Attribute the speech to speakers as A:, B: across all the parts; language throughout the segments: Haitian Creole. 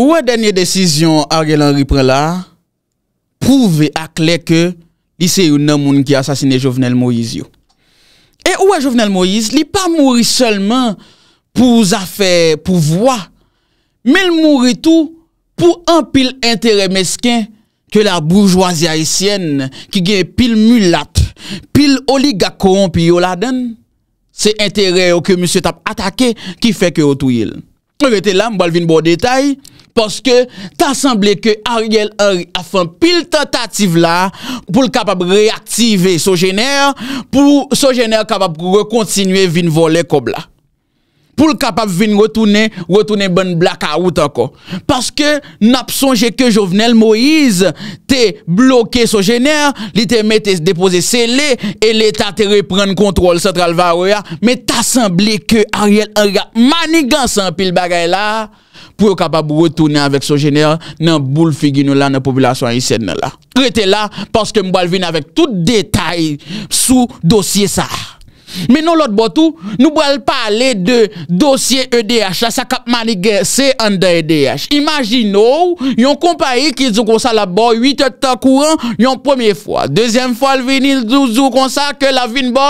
A: Ouè e denye desisyon a gen l'Henri Prelat, pouve ak lè ke li se yon nan moun ki asasine Jovenel Moïse yo. E ouè e Jovenel Moïse li pa mouri selman pou zafè, pou vwa, men mouri tou pou an pil interè mesken ke la bourgeoisie haïsyen ki gen pil mulat, pil oligakoron pi yo la den, se interè ou ke mousse tap atake ki feke ou tou yil. Rete la mbal vin bo detay, poske ta semble ke Ariel Henry a fin pil tentative la pou l kapab reaktive sou jener, pou sou jener kapab re kontinue vin vo le kob la. pou l kapap vin retoune, retoune bon blak a out anko. Paske nap sonje ke jovenel Moïse, te bloke sou jener, li te me te depose se le, e le ta te repren kontrol sotral varou ya, me ta sanble ke a riel, a riel manigan san pil bagay la, pou l kapap retoune avèk sou jener, nan bou l figi nou la, nan populasyon a isen nou la. Re te la, paske mbo al vin avèk tout detay, sou dosye sa. Men nou lot botou, nou brel pale de dosye e EDH, la sa kap mani gen se an de EDH Imagino, yon kompa yi ki zou kon sa la bo 8 etan kouran yon premier fwa Dezyen fwa l veni l zou zou kon sa ke la vin bo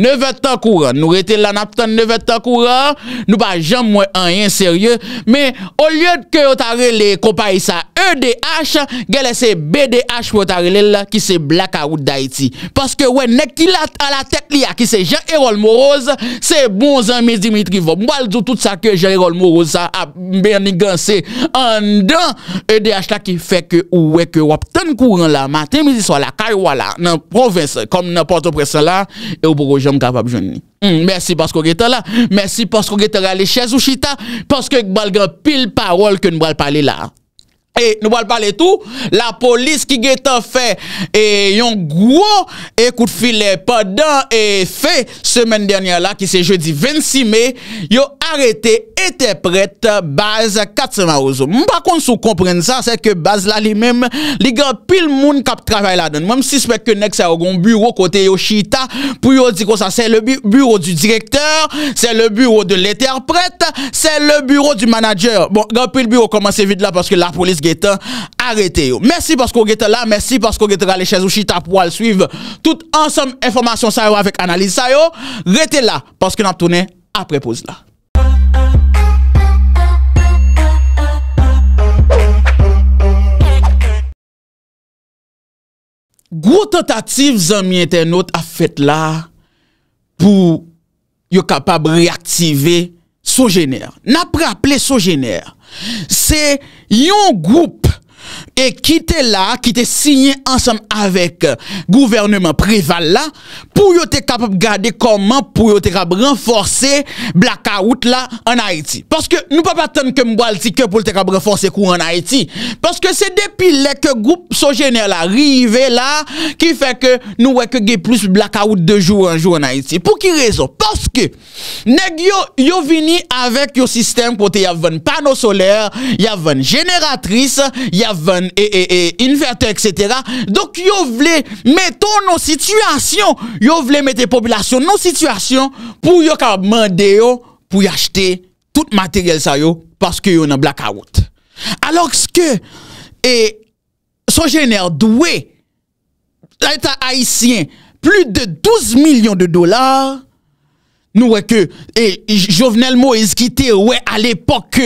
A: 9 etan kouran Nou rete lan ap ton 9 etan kouran, nou pa jan mwen an yin serye Men olyot ke otare le kompa yi sa EDH, gen lese BDH pou otare le la ki se blaka ou da iti Paske wè nek ki la a la tek li a ki se jan Erol Moroza, se bon zan mi Dimitri Vop, mwal zo tout sa ke jè Erol Moroza a berniganse an dan, e de achta ki feke ou weke wap ten kouran la, maten mi ziswa la, kaj wala, nan provense, kom nan porto presa la, e ou boro jom kapap jouni. Hmm, mersi pasko gete la, mersi pasko gete la le chèz ou chita, paske gbalgan pil parol ke nou bral pale la. E, nou wale pale tout, la polis ki ge te fe, e yon gwo, e koute fil le padan, e fe, semen dernyan la, ki se jeudi 26 me, yo arete, etepret baz kat seman ouzo. Mpa kon sou kompren sa, se ke baz la li mem, li gen pil moun kap travay la don, mwem si spek ke nek sa yo goun bureau kote yo shita, pou yo di kon sa, se le bureau du direkteur, se le bureau de l'eterprete, se le bureau du manager. Bon, gen pil bureau komanse vit la, paske la polis ge Arrete yo Mersi paskou gete la Mersi paskou gete la Le chèz ou chita Po al suive Tout ansem Enfomasyon sa yo Avek analize sa yo Rete la Paske nap tounen Apre pose la Gro tentative Zanmye ten not A fète la Pou Yo kapab Reaktive So jener Nap rapple So jener Se Se yon goup e ki te la, ki te signye ansam avek euh, gouvernement prival la, pou yo te kapap gade koman pou yo te kap renforse blakaout la an Haiti. Paske nou pa paten ke mboal ti ke pou te kap renforse kou an Haiti. Paske se depil leke goup so jener la, rive la ki feke nou weke ge plus blakaout de jou an jou an Haiti. Pou ki rezo? Paske neg yo vini avek yo sistem pote ya ven pano soler, ya ven generatris, ya aven, e, e, e, inverter, etc. Donk yo vle meton nou situasyon, yo vle meten populasyon nou situasyon pou yo ka mande yo pou yachete tout materyel sa yo paske yo nan blakaout. Alok skè, e, son jener dwe, la etat Haitien, plu de 12 milyon de dolar, Nou weke, e Jovenel Moise Ki te we al epok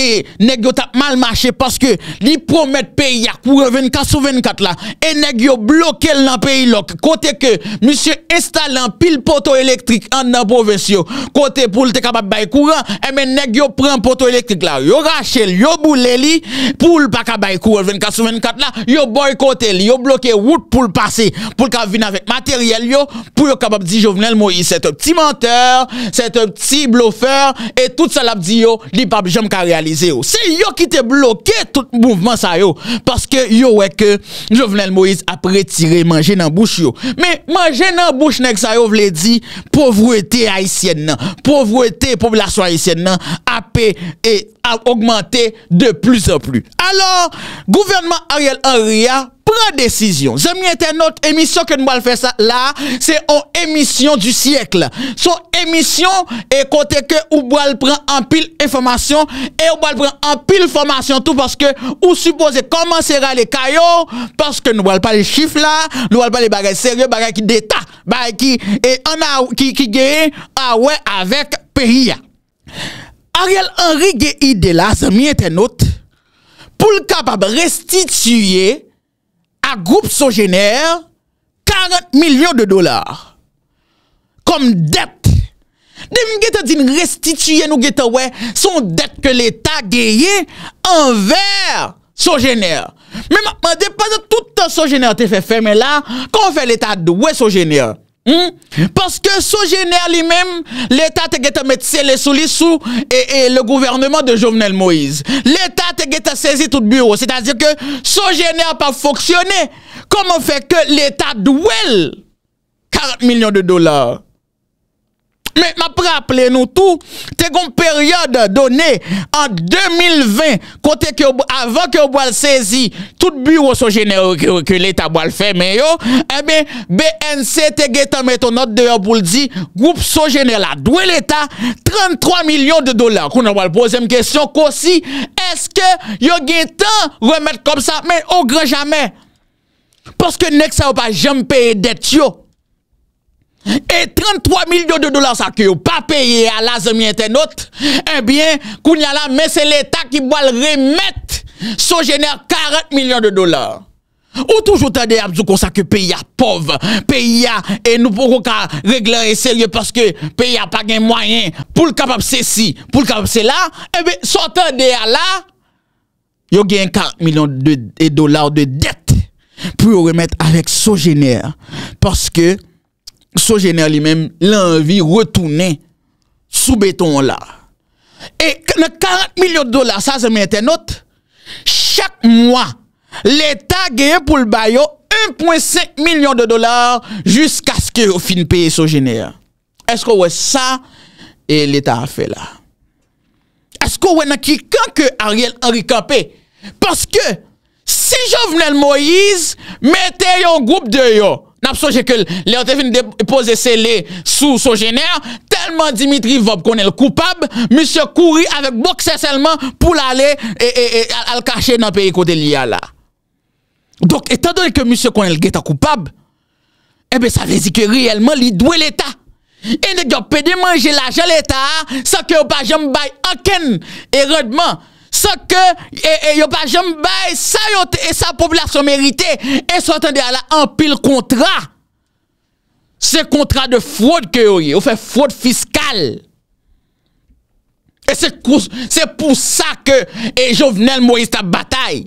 A: E neg yo tap mal mache Paske li promet peyi ya koure 24-24 la, e neg yo bloke El nan peyi lok, kote ke Monsie installan pil poto elektrik An nan poves yo, kote pou Te kapab bay kouran, e men neg yo Pren poto elektrik la, yo rachel Yo boule li, pou l pa ka bay koure 24-24 la, yo boykote Yo bloke wout pou l pase Pou l ka vin avet materyel yo Pou yo kapab di Jovenel Moise, se te pti mente C'est un petit bluffeur Et tout ça l'a dit yo C'est yo qui te bloqué Tout mouvement ça yo Parce que yo wè que Jovenel Moïse A prétiré manger nan bouche yo Mais manger nan bouche nèk ça yo Vlé dit pauvreté haïtienne Pauvreté, population haïtienne A augmenté de plus en plus Alors Gouvernement Ariel Henry a pre-desisyon. Zemye ten not emisyon ke nou wale fè sa la, se o emisyon du siyekle. So emisyon, e kote ke ou wale pren an pil e fomasyon, e ou wale pren an pil fomasyon, tout parce ke ou suppose koman sera le kayo, parce ke nou wale pa le chif la, nou wale pa le bagay serye, bagay ki de ta, bagay ki, e an a ou ki geye, a ah oue avek periya. Ariel Henry geyi de la, zemye ten not, pou l kapab restituye, a goup sojenèr, 40 milyon de dolar, kom det, dem gèta din restituyen ou gèta wè, son det ke l'Etat gèye, an vèr sojenèr, mè mè depaze tout an sojenèr te fè fèmè la, kon fè l'Etat dwe sojenèr, Hmm? Parce que génère lui-même, l'État te mettre les sous les sous et, et, le gouvernement de Jovenel Moïse. L'État te saisi tout bureau. C'est-à-dire que sous n'a pas fonctionné. Comment fait que l'État douelle 40 millions de dollars Mè, mè apre aple nou tou, te goun peryode donè, an 2020, kote avan ke ou wal sezi, tout bureau sou genè ou ke l'Etat wal fè, mè yo, mè, eh BNC te genè ton not de ou wal di, goup sou genè la, dwe l'Etat, 33 milyon de dolar. Koun an wal pose mè kèsyon, kò si, eske yo genè ton remèt kom sa, mè, ou gre jamè. Pòske nek sa wap a jem peye det yo. e 33 milyon de dolar sakyo, pa peye ala zemye tenot, e eh bien, kounya la, men se l'Etat ki boal remet, so jener 40 milyon de dolar. Ou toujou tande abzou kon sakyo, peye ya pov, peye ya, e nou poukou ka regler e serye, paske peye ya pa gen mwanyen, pou l'kapap se si, pou l'kapap se la, e eh ben, so tande ya la, yo gen 40 milyon de dolar de det, pou yo remet avèk so jener, paske, sou genèr li mèm lè anvi retounè sou beton lè. Et kè nè 40 milyon de dolar, sa zè mènte not, chak mwa, l'Etat gen pou l'bayo 1.5 milyon de dolar, jisk aske ou fin pe sou genèr. Esk ou wè sa, et l'Etat a fè la. Esk ou wè nan ki kankè Ariel enrikanpe, paske si jovenel Moïse mènte yon goup de yon. Napson jè ke lè an te fin depose sè lè sou sou jè nè an, telman Dimitri vop konè lè koupab, msè kouri avèk bokse selman pou lè alè e, e, e, al kache nan pè yè kote lè yè la. Dok etan do lè ke msè konè lè gè ta koupab, ebe sa vè zikè rè lèman li dwe lè ta. Ene gè pè di manje la jè lè ta, sa kè ou pa jè mbay aken erodman. Sò kè, e, e yo pa jom bay, sa yon, e sa poplasyon merite, e sò tende ala anpil kontra. Se kontra de fwod kè yo ye, ou fè fwod fiskal. E se pou sa kè e jovenel mwoyista batay.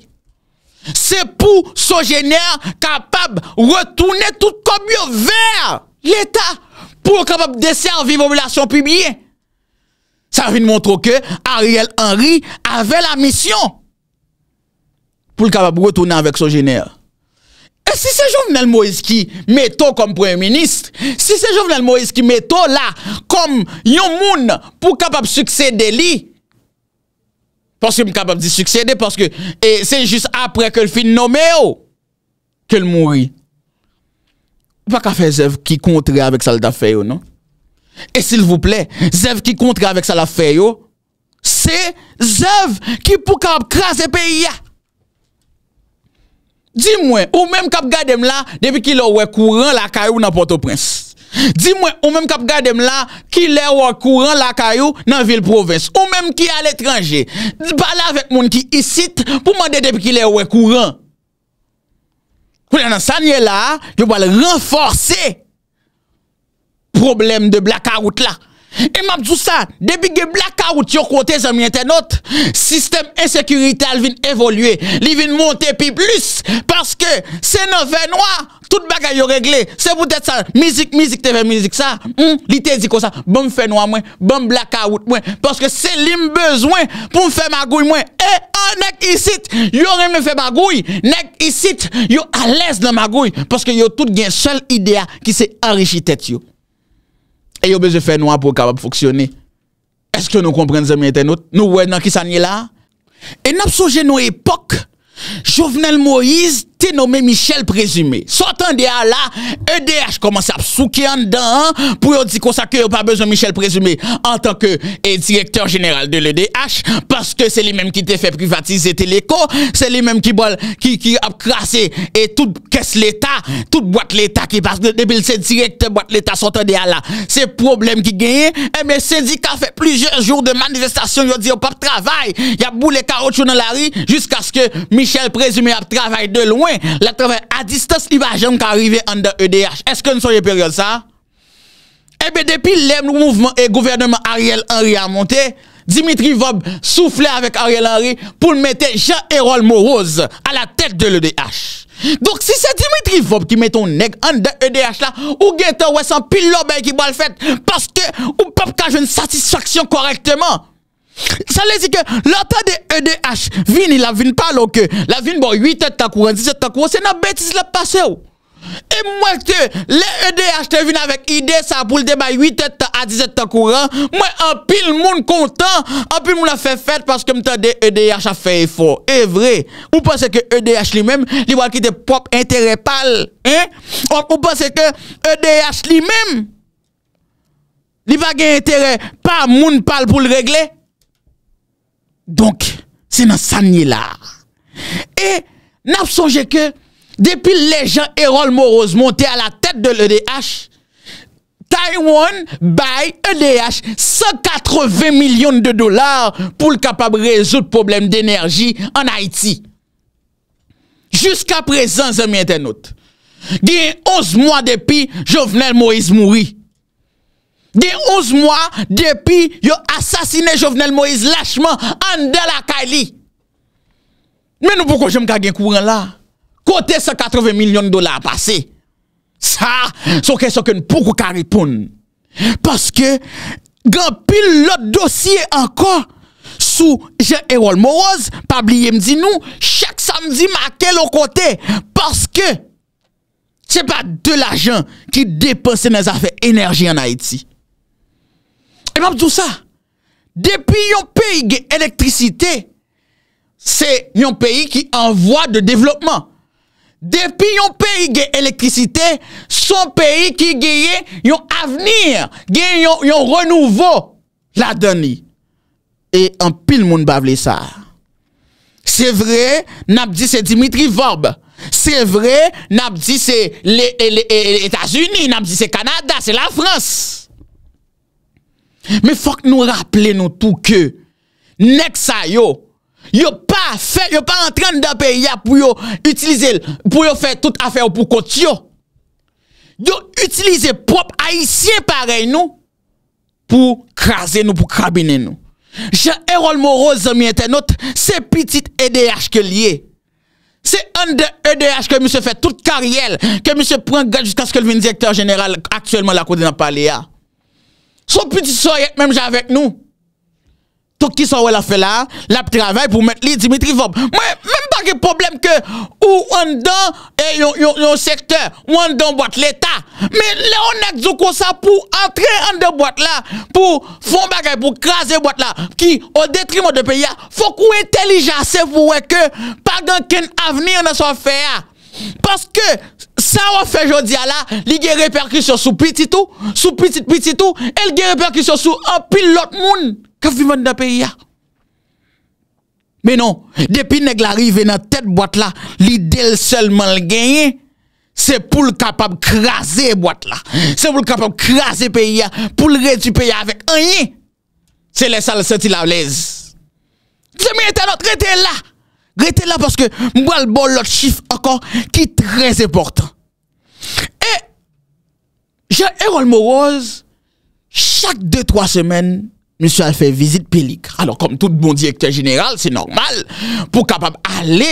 A: Se pou so jener kapab retoune tout komyo ver l'Etat pou kapab dese aviv omulasyon pibye. Sa fin mwontro ke Ariel Henry ave la misyon pou l kapap retoune avèk son jenèr. E si se jounel Moïse ki meto kom preminist, si se jounel Moïse ki meto la kom yon moun pou kapap suksède li, paske m kapap di suksède, paske se jous apre ke l fin nome yo, ke l mouri. Pa ka fè zèv ki kontre avèk sal da fè yo, non? Et s'il vous plè, zèv ki kontre avèk sa la fè yo, se zèv ki pou ka ap krasè pe yè. Di mwen, ou mèm kap gade m la, debi ki lè wè kouran lakayou nan Port-au-Prince. Di mwen, ou mèm kap gade m la, ki lè wè kouran lakayou nan Ville-Provence. Ou mèm ki al etranjè, bala avèk moun ki isit, pou mande debi ki lè wè kouran. Kou lè nan sanye la, yo bal renforse, Problem de blakarout la E map zousa Debige blakarout yo kote zanmye tenot Sistem esekurital vin evolue Li vin monte pi plus Paske se nan fè noa Tout bagay yo regle Se boutet sa mizik mizik te fè mizik sa Li te ziko sa Bon fè noa mwen Bon blakarout mwen Paske se lim bezwen Pon fè magouy mwen E anek oh, isit Yo reme fè magouy Nek isit Yo alèz nan magouy Paske yo tout gen sol idea Ki se orichi tèt yo E yo bezye fè nou apou kabab foksyonè. Esk yo nou kompren zemye ten nou wè nan ki sanye la? E nap souje nou epok, chouvenel Moïse, T'es nommé Michel présumé. Sortant de là, EDH commence à souquer en dedans hein, pour dire qu'on s'accueille pas besoin Michel présumé en tant que eh, directeur général de l'EDH parce que c'est lui-même qui t'a fait privatiser Téléco, c'est lui-même qui qui qui a crassé et eh, toute caisse l'État, toute boîte l'État qui parce que depuis c'est directeur boîte l'État sortant de là. C'est problème qui gagne. Et eh, mais syndicat fait plusieurs jours de manifestation, ils dit pas travail, il y a boule carottes dans la rue jusqu'à ce que Michel présumé a travail de loin la le travail à distance, il va jamais arriver en EDH. Est-ce que nous sommes période ça? Eh bien, depuis le mouvement et gouvernement Ariel Henry a monté, Dimitri Vob soufflait avec Ariel Henry pour mettre jean Erol Morose à la tête de l'EDH. Donc, si c'est Dimitri Vob qui met ton nègre en de EDH là, ou guetteur ouais sans pile l'obé qui va le faire, parce que ou pas qu'à une satisfaction correctement. Sa e bon, oh. le zi ke, la ta de EDH vin, la vin palo ke, la vin bo 8 et ta kouran, 17 et ta kouran, se nan betis la pase ou. E mwen te, e le EDH te vin avek ID sa pou l deba 8 et ta a 17 et ta kouran, mwen an pil moun kontan, an pil moun la fe fet paske mte de EDH a fe e fo. E vre, ou pan se ke EDH li men, li wakite pop entere pal. Ou pan se ke EDH li men, li wakite entere pal moun pal pou l regle. Donk, se nan san nye la. E, nan ap sonje ke, depi le jan Erol Moroz monte e a la tet de l'EDH, Taiwan bay EDH 180 milyon de dolar pou l kapab rezout probleme denerji an Haiti. Juska prezen zemye tenout. Diye 11 mwa depi, jovenel Moise mouri. De ouz mwa depi yo asasine Jovenel Moïse lâchman an de la kaili. Men nou poukou jem kage kouwen la? Kote 180 milyon dola apase. Sa, souke souke nou poukou karepoun. Paske, gampil lot dosye ankon. Sou, jen Erol Moroz, Pabliye mdino, chak samdi make lò kote. Paske, chepa de la jen ki depanse nan zafè enerji an Haiti. Et tout ça. Depuis un pays qui électricité, c'est un pays qui voie de développement. Depuis un pays qui a électricité, son pays qui gagne un avenir, gagne un renouveau la donne. Et en pile monde bavle ça. C'est vrai, n'a dit c'est Dimitri Vorbe, C'est vrai, n'a dit c'est les, États-Unis, n'a dit c'est Canada, c'est la France. Me fok nou rappele nou tou ke, nek sa yo, yo pa fe, yo pa entran da pe ya pou yo utilize, pou yo fe tout afe ou pou koti yo. Yo utilize prop aisyen parey nou, pou krasen nou, pou krabinen nou. Che Erol Moroz, mi ente not, se pitit EDH ke liye, se enda EDH ke mi se fe tout karyel, ke mi se pren gajus kaskel vin direktor general akselman la kou de Napalya. Ah. Son piti soye menm javek nou. Toki soye la fe la, la pe travay pou met li dimitri vop. Menm bak e problem ke ou an dan e yon sektor, ou an dan bat l'Etat. Menm le on ek zoko sa pou atre an de bat la, pou fon bagay, pou krasi bat la, ki o detrimo de pe ya. Fok ou entelijase pou weke, pa dan ken aveni an asan fe ya. Paske... Sa wafen jodi ala, li gen reperkisyon sou piti tou, sou piti piti tou, el gen reperkisyon sou apil lot moun, ka vivan da peyi ya. Menon, depi neg la rive nan tet boat la, li del selman l genye, se pou l kapab kraser boat la, se pou l kapab kraser peyi ya, pou l retu peyi ya avèk anye, se lesa l senti la oulez. Jemi etanot, rete la, rete la, paske mbwal bol lot chif akon ki trez eportan. Je Erol Moroz, chak 2-3 semen, mi sou al fe vizit pelik. Alors, kom tout bon direktor general, se normal, pou kapab ale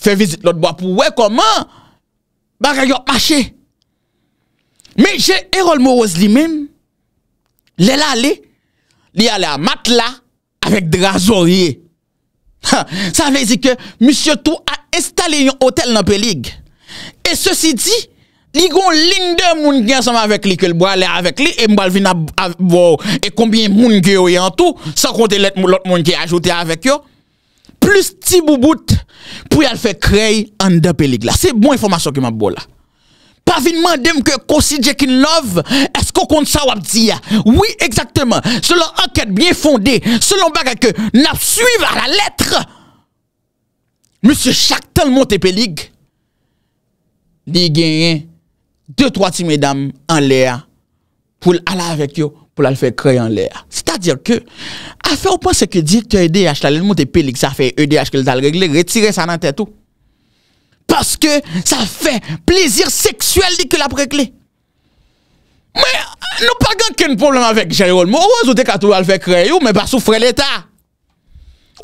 A: fe vizit lout boapou. Ouè, koman? Barayon, maché. Me, je Erol Moroz li men, le la le, li ale a matla, avek drazorye. Sa vezi ke, mi sou tou a estale yon hotel nan pelik. E se si di, li gon lin de moun gen som avèk li ke l bo alè avèk li e mbal vin ap avèk bo e konbyen moun gen yo yon e tou sa kontè let lout moun gen ajoutè avèk yo plus ti bou bout pou yal fè krey an da pelig la se bon informasyon ki mab bo la pa vin mandem ke kosi djekin lov esko kon sa wap di ya oui ekzakteman selon anket bien fondé selon baka ke nap suiv à la letre monsi chak tal montè pelig li gen yen deux, trois petits mesdames en l'air pour aller avec eux, pour aller faire créer en l'air. C'est-à-dire que, à faire, point, pense que directeur EDH, le monde est ça fait EDH qu'il a réglé, retirer ça dans la tête tout. Parce que ça fait plaisir sexuel que la réglé. Mais, nous pas qu'un problème avec Jérôme Moroz, ou t'es capable de faire créer, mais pas souffrir l'État.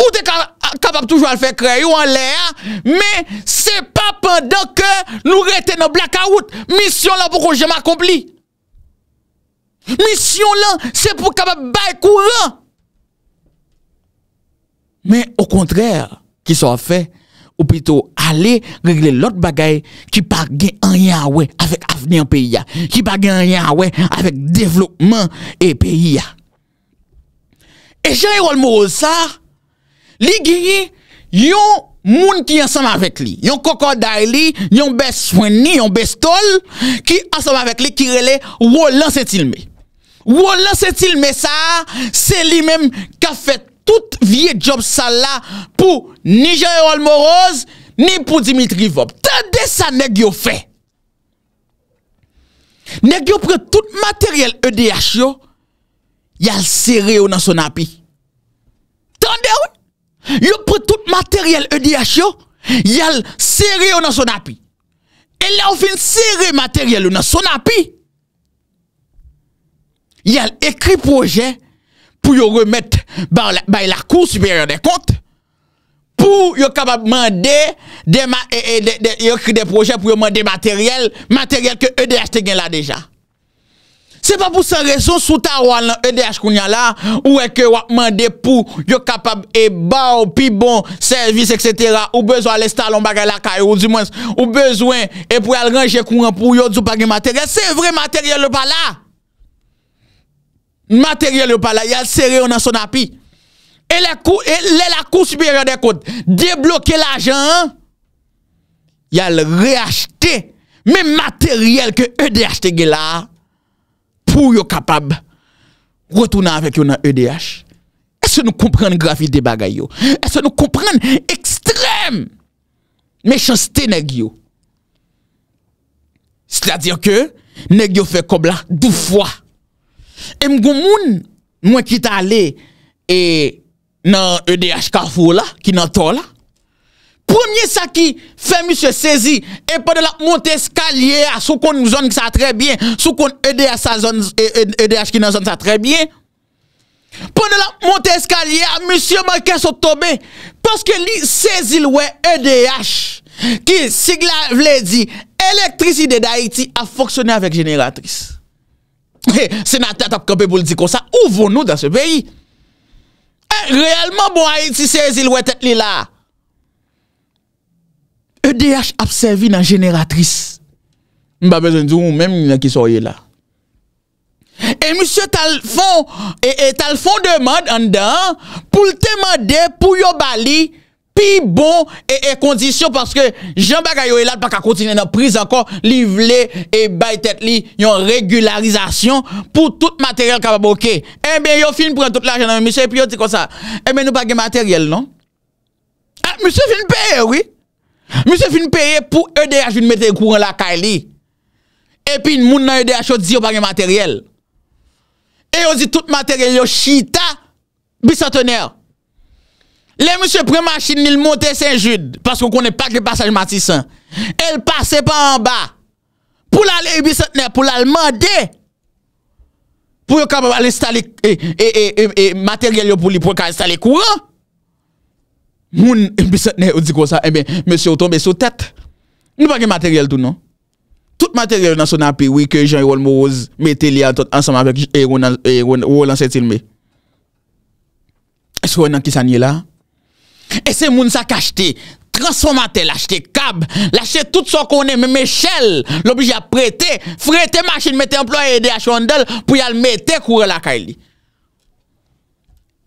A: Ou t'es capable toujours le faire créer en l'air, mais c'est pas Fendan ke nou rete nan blackout, misyon lan pou konje m'akompli. Misyon lan, se pou kapab bay kou ran. Men, au kontrèr, ki so a fè, ou pito ale regle lot bagay ki pa gen an ya we avèk avnen peyi ya, ki pa gen an ya we avèk devlopman e peyi ya. E jen yon mou o sa, li gen yon Moun ki ansem avèk li. Yon kokor da li, yon bes swen ni, yon bes tol, ki ansem avèk li, kire li, wò lan se tilme. Wò lan se tilme sa, se li menm ka fè tout vie job sa la pou ni Jean-Hérol Moroz, ni pou Dimitri Vop. Tande sa neg yo fè. Neg yo prè tout materyel EDH yo, yal serè yo nan son api. Tande ou? Yo pris tout matériel EDH yo, yal serré dans son appui. Et là on fin le matériel dans son appui. Yal écrit projet pour yo remettre par la, Cour supérieure des comptes pour yo capable demander des des projets pour demander matériel, matériel que EDH te là déjà. Se pa pou san rezon, sou ta wala nan EDH koun yan la, ou eke wakman depou, yo kapab e bau, pi bon, servis, etc. Ou bezwen alestalon bagay lakay, ou di mwens, ou bezwen, e pou al range koun an pou yo dzu pagi materyel. Se vre materyel yo pa la, materyel yo pa la, yal seri anan son api. E la kouspire de kout, deblokye l'ajan, yal reachte, men materyel ke EDH te gen la, pou yo kapab retouna avèk yo nan EDH, eswe nou kompren grafite bagay yo, eswe nou kompren ekstrem mechasté neg yo. Sladi yo ke, neg yo fè kob la dou fwa. E mgon moun mwen ki ta ale nan EDH karfou la, ki nan to la, Premye sa ki fe M. Sezi e pwede la monte eskaliye a sou kon nou zon ki sa trebyen, sou kon EDH ki nan zon sa trebyen, pwede la monte eskaliye a M. Malken Sotome, paske li Sezi lwe EDH ki sigla vle di elektrisi de da Haiti a foksone avèk jeneratris. Se nan tet ap kabe bol di konsa, ou voun nou dan se beyi? Realman bon Haiti Sezi lwe tet li la? EDH apservi nan jeneratris. Mba bezon djou mwen mwen ki soye la. E msye tal fon, e, e tal fon deman an dan, pou l teman de, pou yo bali, pi bon, e e kondisyon, paske jen baga yo elad, pak a kontine nan priz ankon, li vle, e bay tet li, yon regularizasyon, pou tout materyal kababoke. E mwen yo fin pren tout la jenan, msye e pi yo ti konsa, e mwen nou bagi materyal nan. E ah, msye fin peye wii, Mise fin peye pou E.D.H. vi mwete e kouran la ka e li. E pi moun nan E.D.H. yo di yo bagye materyel. E yo di tout materyel yo shita bi satenè. Le mise preman chine ni l montè Saint-Jude. Pas konè pa ki passage Matissin. El pase pa an ba. Pou la li bi satenè pou la l mandè. Pou yo kabab al installe materyel yo pou li pou ka installe kouran. Moun, mbise ne ou di kwa sa, e men, mese yo tombe sou tet. Nou pa gen materyel tou nou. Tout materyel nan son api, wik e jen yon mou ouz, metel yon, anseman pek, yon lan setil me. E se yon nan ki sanye la. E se moun sa kache te, transformate, lache te kab, lache te tout son konen, me me chel, lopi j aprete, frete, mache, metemplo, ede a chondel, pou yon mete koure la kaili.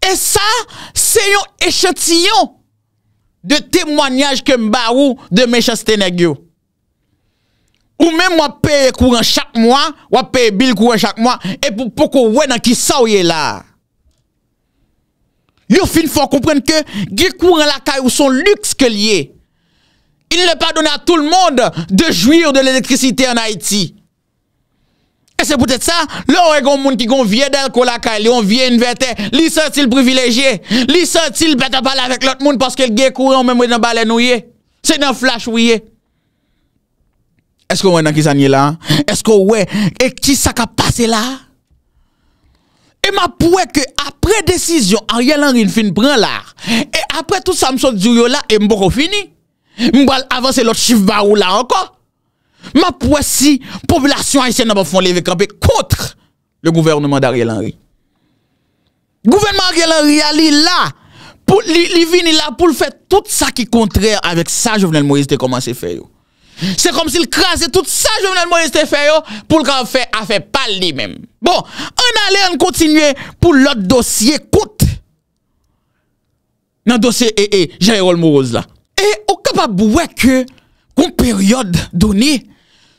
A: E sa, se yon esheti yon. De temwanyaj ke mba ou de me chaste negyo. Ou menm wap pe kouren chak mwa, wap pe bil kouren chak mwa, e pou pokou wè nan ki sa ou ye la. Yo fin fwa komprende ke, ge kouren laka ou son lux ke liye. Il ne lè pa donè a tout l'monde de jouir de l'elektrisite an Haiti. Et c'est peut-être ça, là, il y a des gens qui ont vieux d'alcool à la ils ont vieux inverter, ils sont-ils privilégiés, ils sont-ils bêtes à parler avec l'autre monde parce qu'ils ont courant même dans balai nouillé. C'est dans flash oui? Est-ce qu'on est dans qui ça là? Est-ce qu'on est? et qui ça passé là? Et m'a prouvé que après décision, Ariel Henry fin prend là. Et après tout ça, me dit là, et m'boko fini. M'bal avancer l'autre chiffre là encore. Ma pwesi, populasyon aysen nan pa fon leve kampè koutre le gouvernement d'Ariel Henry. Gouvernement Ariel Henry a li la, li vin li la pou l'fè tout sa ki kontrèr avèk sa jovenel Moïse te komanse fè yo. Se kom si l'kranse tout sa jovenel Moïse te fè yo, pou l'kranfè a fè pal li mèm. Bon, an ale an kontinye pou l'ot dosye koutre. Nan dosye e e, jay rol mou roz la. E, o kapab wè kè une période donnée,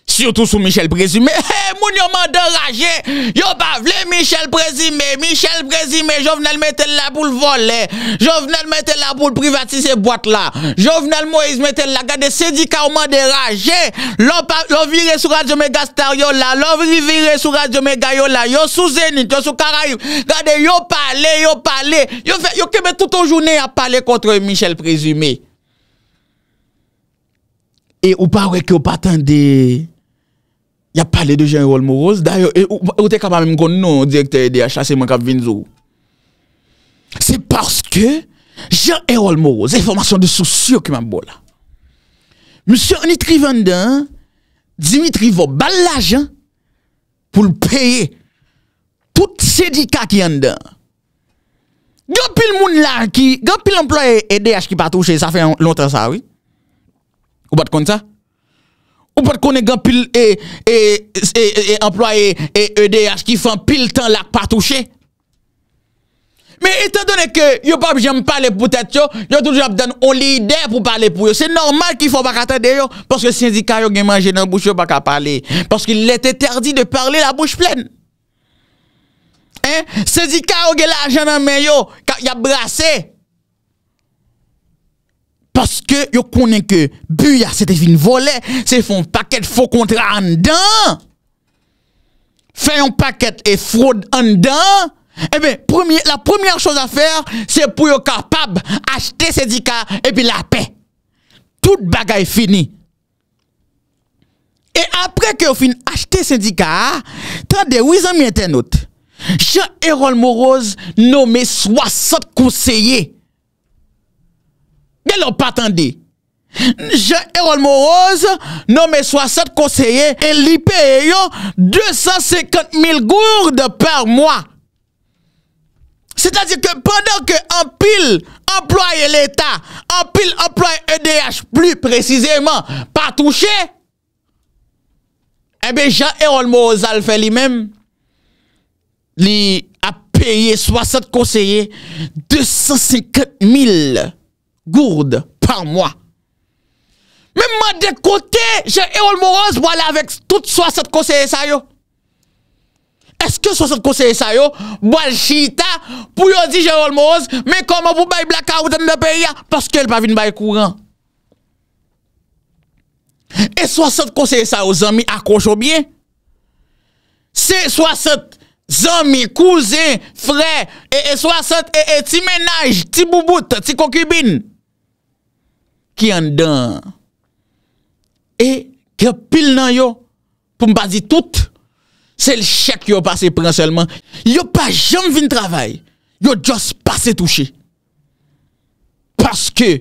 A: surtout sous Michel Présumé, hey, mon m'a enragé. yo pas vle Michel Présumé, Michel Présumé, Jovenel mettre la boule le voler, Jovenel mettre la boule privatiser boîte là, Jovenel Moïse mette la, gade syndicat ou déragé, l'on vire sur Radio Megastar yo la. l'on viré sur Radio Mega yo yo sous Zénith, yo sous Caraïbes, gade yo parler, yo parler, yo fait, yo tout ton journée à parler contre Michel Présumé. E ou pa wek yo patan de ya pale de jen e rol moroz. Danyo, e ou te kapame mkon non direkter E.D.H. ase mwen kap 20 zou. Se paske jen e rol moroz, e formasyon de sosyo ki man bol la. Monsen anitrivan dan, dimitrivo bal la jan pou l paye tout sedika ki yon dan. Gyo pil moun la ki, gyo pil employe E.D.H. ki patouche, sa fe lontan sa wik. Ou bat kon sa? Ou bat kon e gan e, pil e, e, e employe e EDH ki fan pil tan lak pa touche? Me etan donen ke yo pap jen me pale pou tete yo, yo tout jen ap dan olide pou pale pou yo. Se normal ki fwa baka tete yo, paske syndika yo gen manje nan bouche yo baka pale. Paske l ete terdi de pale la bouche plen. Hein? Syndika yo gen la jen nan men yo ka yabrasey. Oske yo konen ke buya se te fin vole, se fin paket fokontra an dan, feyon paket e fraud an dan, ebe, eh la premye chon a fer, se pou yo kapab achete syndika e pi la pe. Tout bagay fini. E apre ke yo fin achete syndika, ta de wizen mwen tenout, chan Erol Moroz nome swasot konseye. ke pas attendu Jean-Hérol Moroz nommé 60 conseillers et lui paye 250 000 gourdes par mois. C'est-à-dire que pendant que un pile employé l'État, un pile employé EDH plus précisément, pas touché, eh bien Jean-Hérol Moroz a fait lui-même, lui a payé 60 conseillers 250 000 Gourde, pan mwa. Men mwa de kote, jè Erol Moroz, wale avèk tout soaset koseye sa yo. Eske soaset koseye sa yo, wale chita, pou yo di Erol Moroz, men koman pou bay blaka ou den de peya, paske el pa vin bay kouran. E soaset koseye sa yo, zami akrocho bien. Se soaset, zami, kouzen, fre, e soaset, e ti menaj, ti boubout, ti kokibine. ki an dan e ke pil nan yo pou mba zi tout se l chek yo pa se pren selman yo pa jam vin travay yo just pa se touche paske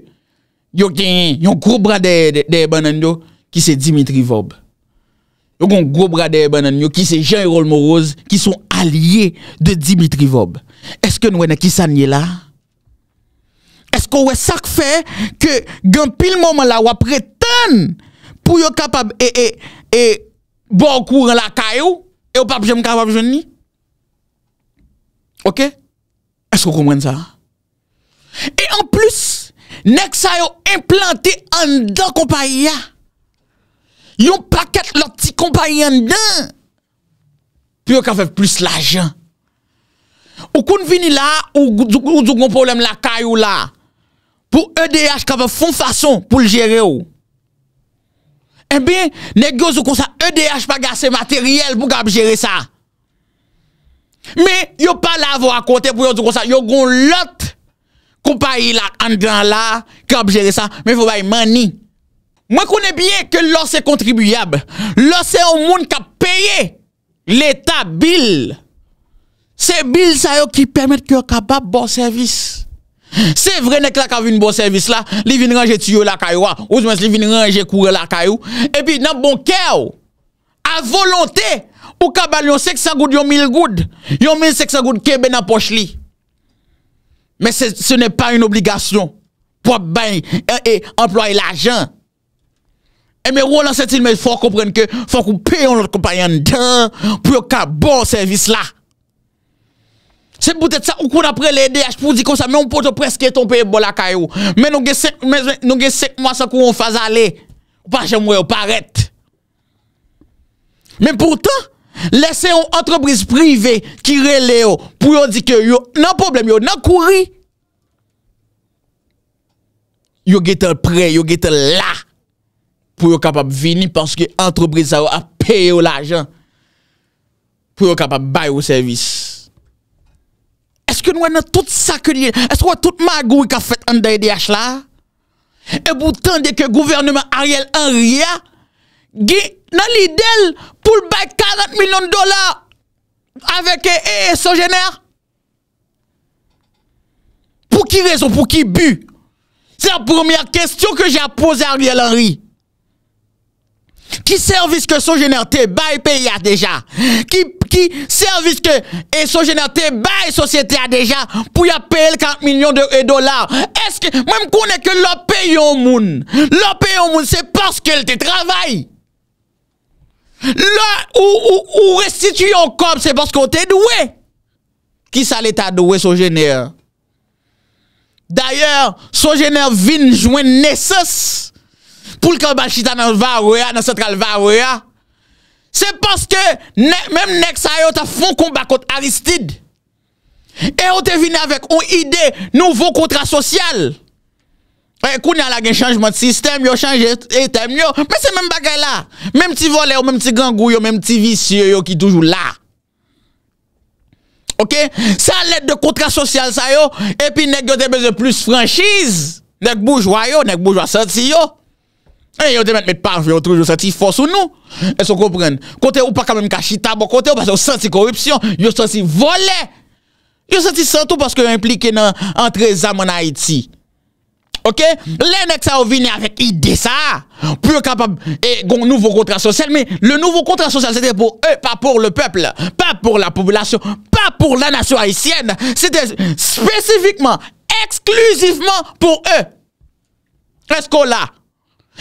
A: yo gen yon gro brade de e banan yo ki se Dimitri Vob yon gro brade de e banan yo ki se Jean-Hérold Moroz ki son alye de Dimitri Vob, eske nou ene ki sanye la Esko we sak fe ke gen pil moman la wap reten pou yo kapab e, e, e bo kouren la kayou e yo pap jem kapab jen ni? Ok? Esko koumwen sa? E an plus, nek sa yo implante an dan kompany ya. Yon paket loti kompany an dan pou yo kapab plus la jen. Ou kon vini la ou dougon problem la kayou la pou EDH ka pa fon fason pou l jere ou. Ebyen, eh ne gyozou kon sa EDH pa gase materyel pou ka ap jere sa. Me, yo pa la vo akote pou yozou kon sa, yo gon lot kou pa yi la, an gran la, ka ap jere sa, me vo bay mani. Mwen kone bie ke lor se kontribuyab, lor se ou moun ka peye l etat bil, se bil sa yo ki pemet ki yo ka pa bon servis. Se vre nek la ka vi n bo servis la, li vin ranje tiyo la kaywa, ouz mens li vin ranje koure la kayw, epi nan bon kèw, a volontè, ou ka bal yon sek sa goud yon mil goud, yon mil sek sa goud kèbe nan poch li. Men se nè pa yon obligasyon, pou ap bay, e, euh, e, employe l'ajan. E men rou lan setil men fò komprenn kè, fò koupè yon lòt kompanyan dan, pou yon ka bo servis la. Se pou tèt sa, ou koun apre le deyaj pou di kon sa, men ou poto preske ton pe bol akay ou. Men nou ge sek mwen sa kou ou faz ale, pa jemwe ou paret. Men poutan, lese ou antrebrise prive ki rele ou, pou yo di ke yo nan problem, yo nan kouri. Yo gete pre, yo gete la, pou yo kapap vini, panse ki antrebrise a ou ap pay ou la ajan. Pou yo kapap bay ou servis. Eske nou wè nan tout sa ke liye, eske wè tout magou y ka fèt fait da EDH là? Et pourtant de le gouvernement Ariel Henry a, gi nan li del 40 millions de dollars avec eh, eh, eh, son génère pour qui raison, pour qui bu? C'est la première question que j'ai à poser à Ariel Henry. Qui service que son génère te bail déjà? Qui Ki servis ke e Sojener te baye sosyete a deja pou ya peye l 40 milyon de e dolar. Eske, mwen mkounen ke lop peye yon moun. Lop peye yon moun se paske l te travay. Lop ou restitu yon kom se paske l te dwe. Ki sa l eta dwe Sojener. D'ayor, Sojener vin jwen neses. Poul ka w bachita nan sotral vawwea. Se paske, menm nek sa yo ta fon kon bakot Aristide. E yo te vini avek ou ide nouvo kontra sosyal. E kou ni ala gen chanjman sistem, yo chanj etem yo, men se menm bagay la. Menm ti vole yo, menm ti gangou yo, menm ti visye yo ki toujou la. Ok? Sa let de kontra sosyal sa yo, e pi nek yo te beze plus franjiz. Nek boujwa yo, nek boujwa satsi yo. E yon demet met parve yon trou, yon sati fos ou nou. E so kompren, kote ou pa kamem kashi tabo, kote ou pa sa ou santi korupsyon, yon sati vole. Yon sati santo paske implike nan antre zaman Haiti. Ok, lè nek sa ou vine avèk ide sa, pou yon kapab e gon nouvo kontra sosyal, me le nouvo kontra sosyal se de pou e, pa pou le peple, pa pou la populasyon, pa pou la nasyon Haitienne, se de spesifikman, eksklusifman pou e. Esko la?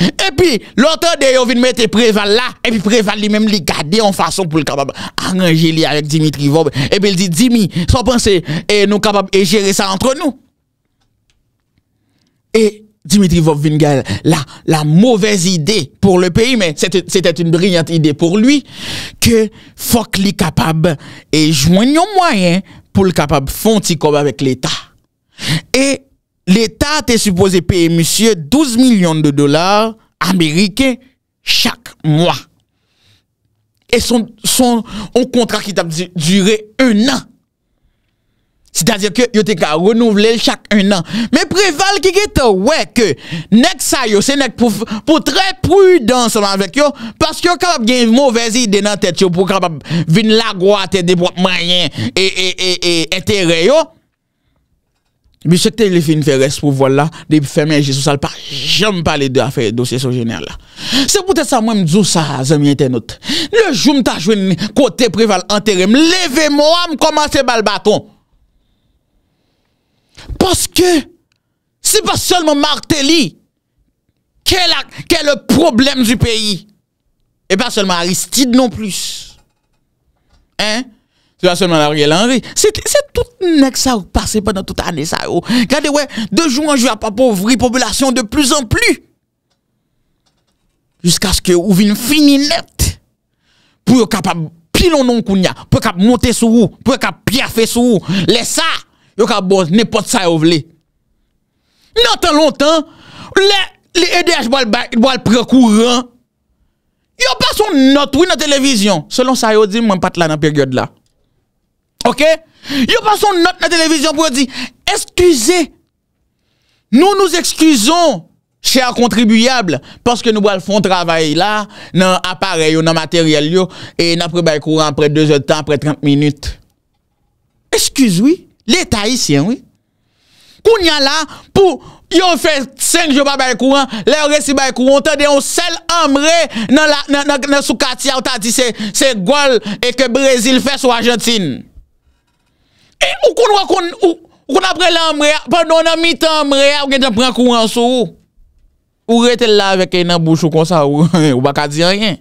A: Et puis, l'autre de Yovin vient mettre Préval là, et puis Préval lui-même li gardé en façon pour le capable arranger lui avec Dimitri Vob. Et puis il dit, Dimitri, sans penser, et nous capables de gérer ça entre nous. Et Dimitri Vovvingel, la, la mauvaise idée pour le pays, mais c'était une brillante idée pour lui, que faut qu'il capable et joignons moyen pour le capable font avec l'État. Et l'Etat te suppose paye, monsye, 12 milyon de dolar Amerike chak mwa. E son kontrak ki te ap dure 1 an. Se ta dire ki yo te ka renouvle chak 1 an. Me prevale ki ki te wek, nek sa yo, se nek pou tre prudansan anvek yo, pas yo kapap gen mou vezid denan tet yo pou kapap vin lagwa tet de bwak mayen etere yo. Mais Monsieur Téléphone fait reste pour voilà là, depuis fermer Jésus ça pas jamais parler de affaire dossier sur général C'est peut-être ça moi me dis ça amis internautes. Le jour m'ta joué côté préval enterré, lever moi me commencer le bâton. Parce que c'est pas seulement Martelly qui est le problème du pays et pas seulement Aristide non plus. Hein? C'est pas seulement Ariel Henry, c'est Tout nek sa ou pase banan tout ane sa ou. Oh. Gade we, de joun anjou apapovri populasyon de plus an plus. Jusk aske ou vin fininette. Pou yo kap ap pilonon koun ya. Pou yo kap monte sou ou. Pou yo kap piafe sou ou. Le sa, yo kap bon nepot sa ou vle. Non tan lontan, le EDH boal prekouran. Yo pason not wina televizyon. Selon sa yo di, mwen pat la nan peryode la. Yo pason nan televizyon pou yo di, eskuse, nou nou eskuzon, chè a kontribuyable, paske nou wèl fon travay la, nan apareyo, nan materyel yo, e nan pou bè kouran apre 2 otan, apre 30 minute. Eskuse wè, lè ta isye wè. Koun yon la pou, yo fè 5 jò pa bè kouran, lè yon resi bè kouran, yon sèl amre nan soukati a ou ta di se gwal e ke brezil fè sou agentine. Ou kon wakon, ou kon apren lan mreya, pa don nan mitan mreya, ou gen apren kouran sou. Ou rete la veke nan bouchou konsa ou, ou baka di a yen.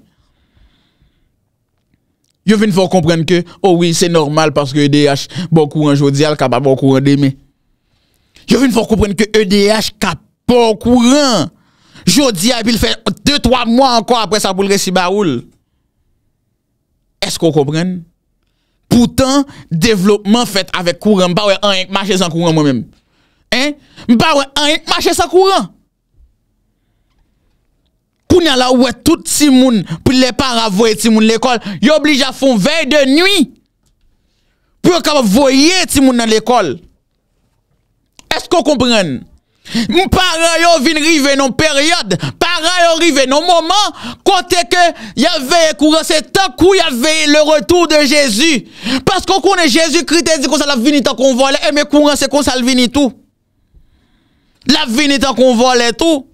A: Yo ven fòr kompren ke, oh ouwi, se normal paske EDH bon kouran jodi al, ka pa bon kouran deme. Yo ven fòr kompren ke EDH ka bon kouran jodi al, pi l fè 2-3 mwa ankon apre sa pou l resi ba oul. Eskò kompren? Poutan, devlopman fèt avèk kouran, mba wè an yèk machè san kouran mwen mèm. Hein? Mba wè an yèk machè san kouran. Kounan la wè tout timoun pou lè para voye timoun l'ekol, yo bli jafon vey de nwi. Pou yo kama voye timoun nan l'ekol. Eskou kompren? Mpa wè yo vin rive non peryode. est arrivé non moment côté que y avait courant c'est tant qu'il y avait le retour de Jésus parce qu'on connaît Jésus Christ dit qu'on ça l'a venir tant qu'on vole et eh, mais courant c'est qu'on ça ni tout la venir tant qu'on vole tout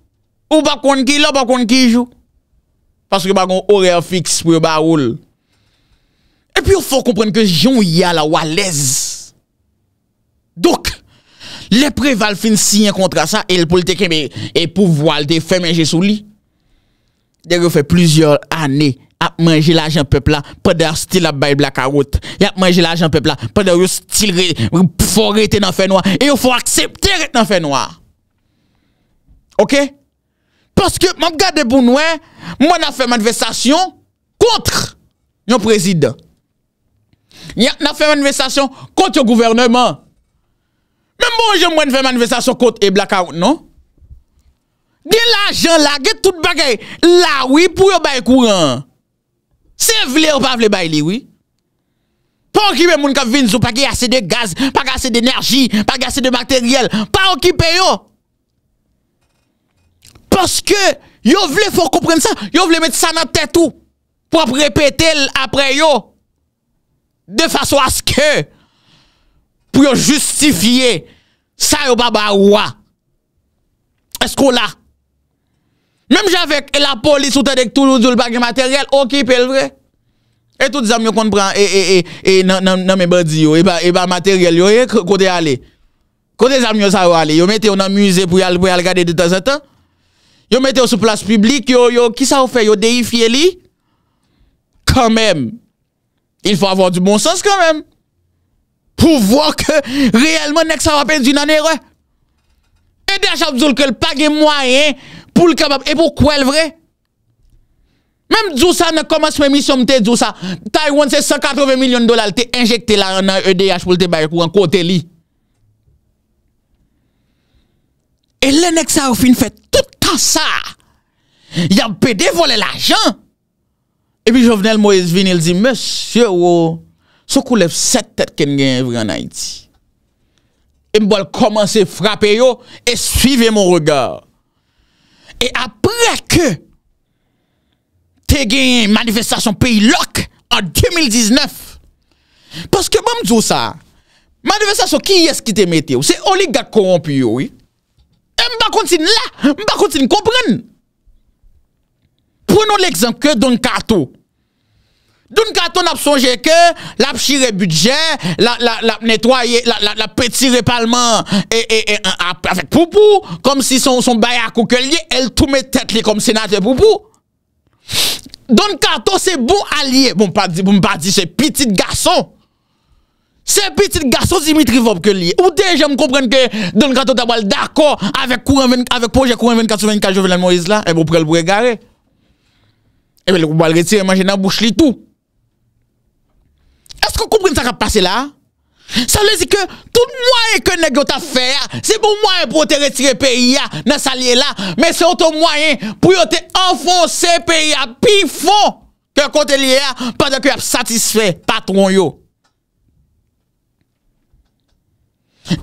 A: ou pas qu'on qui là pas qu'on qui joue parce que pas un horaire fixe pour baoul et puis il faut comprendre que Jean y a la à l'aise donc Lè preval fin si yon kontra sa, e pou voal de fè menje sou li. Dè yon fè plusieurs anè, ap menje la jen pepla, pa dè yon stil ap baye blak a wot. E ap menje la jen pepla, pa dè yon stil rete nan fè noa. E yon fò aksepte rete nan fè noa. Ok? Paske, mab gade bou nouè, e, mou nan fè menve sasyon kontre yon prezid. Nan fè menve sasyon kontre yon gouvernement. Nèm bon jèm mwen fèman vè sa so kote e blaka ou, nou? Di la jèm la, gè tout bagay, la wè pou yo bay kouran. Se vle ou pa vle bay li, wè? Pa okipè moun ka vin sou, pa gè yase de gaz, pa gè yase de enerji, pa gè yase de materyel, pa okipè yo. Paske, yo vle fòr kompren sa, yo vle met sa nan tèt ou, pou ap repète apre yo, de fason aske, pou yo justifiye sa yo baba wwa. Esko la. Mem javek, la polis ou tadek tou nou doul bagi materyel, ok pe l vre. E tout zanm yo kontpren, e, e, e, e, nanme badi yo, e ba materyel yo, e kote ale. Kote zanm yo sa yo ale, yo mette yo nanmuse pou yal gade de tazata. Yo mette yo sou plas publik, yo, yo, ki sa ou fe, yo deyifiye li. Kan men, il fwa avan di bon sens kan men. pou vwa ke reyelman neksa wapen zinanere. Ede a chap zoul ke l page mwayen pou l kebab, e pou kou el vre. Mem zousa ne komas me misyon te zousa, Taiwan se 180 milyon dola, te enjekte la nan Ede a chpoul te bayekou an kote li. E le neksa wapen fè tout kan sa, yab pe devole l ajan. E pi jo vnen l Moez vin, el zi, Mese ou, Sokou lev set tet ken gen yon vre nan iti. E mbol komanse frape yo, e suive mon regard. E apre ke, te gen yon manifestasyon peyi lok, an 2019. Paske mbam djou sa, manifestasyon ki yes ki te mete yo, se oligat korompi yo. E mba kontin la, mba kontin kompren. Prenon l'exemple don kartou. Don Kato n ap sonje ke, la ap chire budget, la petire palman, e, e, e ap avek poupou, kom si son bayakou ke liye, el toume tet li kom senate poupou. Don Kato se bou alye, bon pou bon m pa di se petit garçon, se petit garçon zimitri vop ke liye, ou deje m kompren ke Don Kato tabal dako avek pouje kouen 24-24 jovelan Moïse la, e pou bon prel pou regare, e, e pou balreti imagina bou chli tou. Sko kouprin sa ka pase la, sa le zi ke tout mwayen ke negyo ta fè ya, se pou mwayen pou yo te retire peyi ya nan sa liye la, men se ontou mwayen pou yo te enfonse peyi ya pi fon ke konteli ya, padak yo ap satisfe patron yo.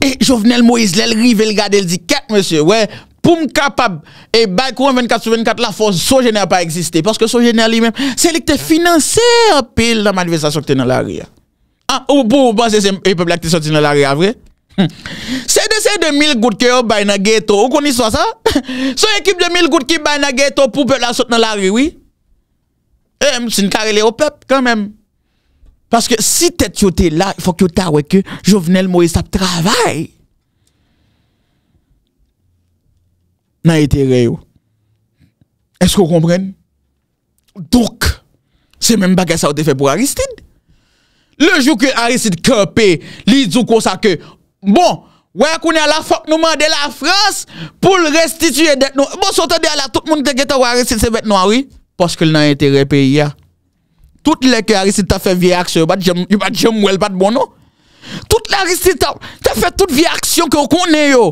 A: E jovenel Moise lè l'rive l'gade l'di ket mwese, wè pou mkapab e bakou 24-24 la fòs so jenè a pa eksiste, paske so jenè a li mèm, se li kte finanse apil nan manifestasyon kte nan la ri ya. Ah, ou pou ou panse se yon e pe plek te soti nan la re avre? Hmm. Se de se de mil gout ki yo bay nan geto, ou koniswa sa? Se yon ekip de mil gout ki bay nan geto pou pe plek la soti nan la re, oui? E, msine karele yo pep, kanmen. Paske si tet yo te la, fok yo ta weke, jovenel mou esap travay. Na ite re yo. Esko kompren? Dok, se men baga sa ou te fe pou Aristide. Le jou kè Arisid kè pè, li djou kwa sa kè. Bon, wè kounè la fok nou mandè la Frans pou l restituyè det nou. Bon, sotè de alè, bon, non. tout moun te gètè wè Arisid se vet nou awi, poskè l nan yè tè repè ya. Tout lè kè Arisid ta fè vie aksyon, yò bat jè mwèl pat bon nou. Tout lè Arisid ta fè tout vie aksyon kè wè kounè yo.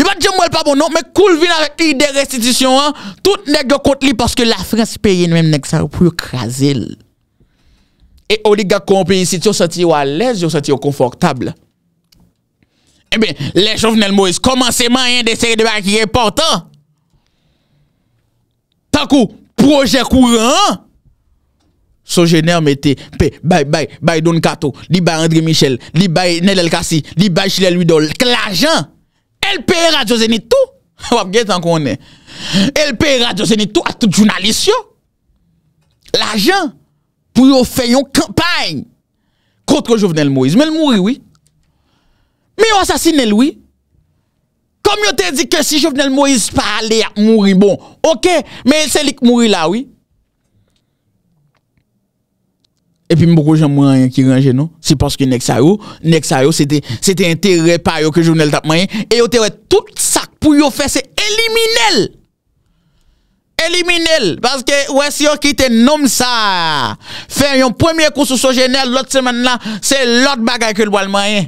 A: Yò bat jè mwèl pat bon nou, mèk koul vinare kè yè restituyyon an. Tout nèk yo kont li poskè la Frans pè yè nou mèm nek sa wè pou yò krasè lè. E ou li ga kompensi ti yo sati yo alèz, yo sati yo konfortable. Ebe, lè chovnel Moïse, komanseman yon de seri de baki reportan. Takou, projè kouran. So jè nè amète, pe, bay bay, bay Don Kato, li bay André Michel, li bay Nel El Kassi, li bay Chile Lwidol. Kè l'ajan, el pe radyo zenitou. Wap gè tan konè. El pe radyo zenitou atou jounalisyon. L'ajan. pou yo fè yon kampagne kontre Jovenel Moïse. Mèl mouri, wè. Mè yon asasine l wè. Kom yo te di ke si Jovenel Moïse pa ale ap mouri, bon, ok, mèl selik mouri la wè. E pi mbouko jen mwen an yon ki ranje nou, si paske Neksayou, Neksayou se te entere par yo ke Jovenel tap mwen, e yo te wè tout sak pou yo fè se elimine l. éliminez parce que ouais si on quitte nom ça faire un premier coup sous général l'autre semaine là c'est l'autre bagaille que le moyen